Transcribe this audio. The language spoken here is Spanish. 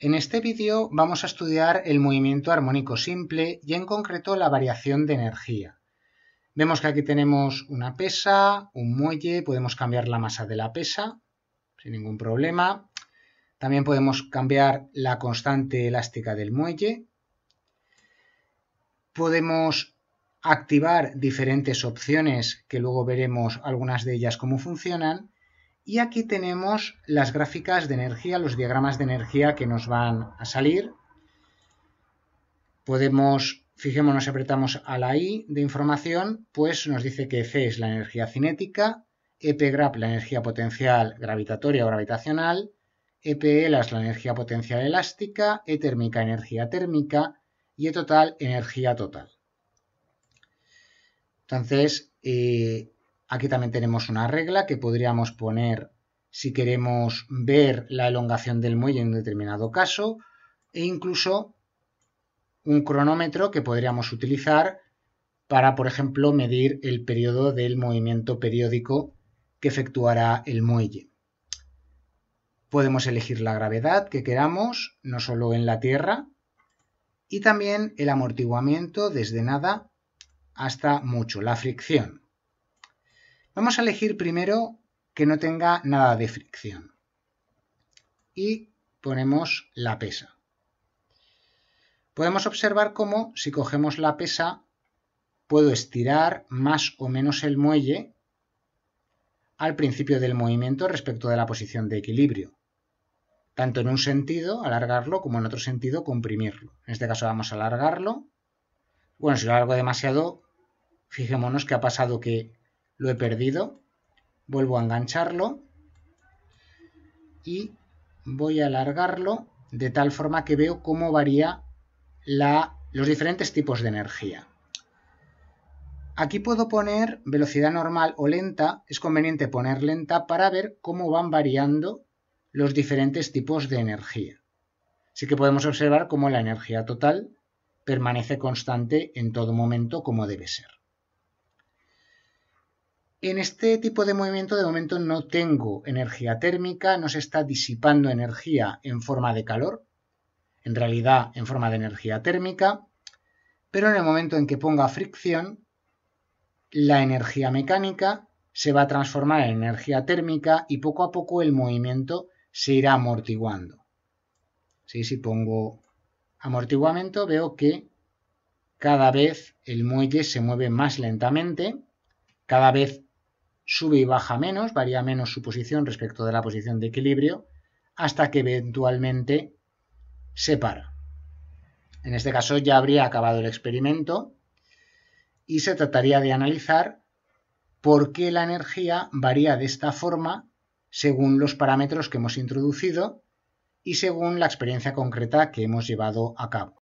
En este vídeo vamos a estudiar el movimiento armónico simple y en concreto la variación de energía. Vemos que aquí tenemos una pesa, un muelle, podemos cambiar la masa de la pesa sin ningún problema. También podemos cambiar la constante elástica del muelle. Podemos activar diferentes opciones que luego veremos algunas de ellas cómo funcionan y aquí tenemos las gráficas de energía, los diagramas de energía que nos van a salir. Podemos, fijémonos, apretamos a la I de información, pues nos dice que C es la energía cinética, EPGRAP la energía potencial gravitatoria o gravitacional, e es la energía potencial elástica, E-térmica energía térmica y E-total energía total. Entonces, eh, Aquí también tenemos una regla que podríamos poner si queremos ver la elongación del muelle en un determinado caso e incluso un cronómetro que podríamos utilizar para, por ejemplo, medir el periodo del movimiento periódico que efectuará el muelle. Podemos elegir la gravedad que queramos, no solo en la Tierra, y también el amortiguamiento desde nada hasta mucho, la fricción. Vamos a elegir primero que no tenga nada de fricción. Y ponemos la pesa. Podemos observar cómo si cogemos la pesa puedo estirar más o menos el muelle al principio del movimiento respecto de la posición de equilibrio. Tanto en un sentido, alargarlo, como en otro sentido, comprimirlo. En este caso vamos a alargarlo. Bueno, si lo alargo demasiado, fijémonos que ha pasado que lo he perdido, vuelvo a engancharlo y voy a alargarlo de tal forma que veo cómo varía la, los diferentes tipos de energía. Aquí puedo poner velocidad normal o lenta, es conveniente poner lenta para ver cómo van variando los diferentes tipos de energía. Así que podemos observar cómo la energía total permanece constante en todo momento como debe ser. En este tipo de movimiento de momento no tengo energía térmica, no se está disipando energía en forma de calor, en realidad en forma de energía térmica, pero en el momento en que ponga fricción, la energía mecánica se va a transformar en energía térmica y poco a poco el movimiento se irá amortiguando. ¿Sí? Si pongo amortiguamiento veo que cada vez el muelle se mueve más lentamente, cada vez sube y baja menos, varía menos su posición respecto de la posición de equilibrio, hasta que eventualmente se para. En este caso ya habría acabado el experimento y se trataría de analizar por qué la energía varía de esta forma según los parámetros que hemos introducido y según la experiencia concreta que hemos llevado a cabo.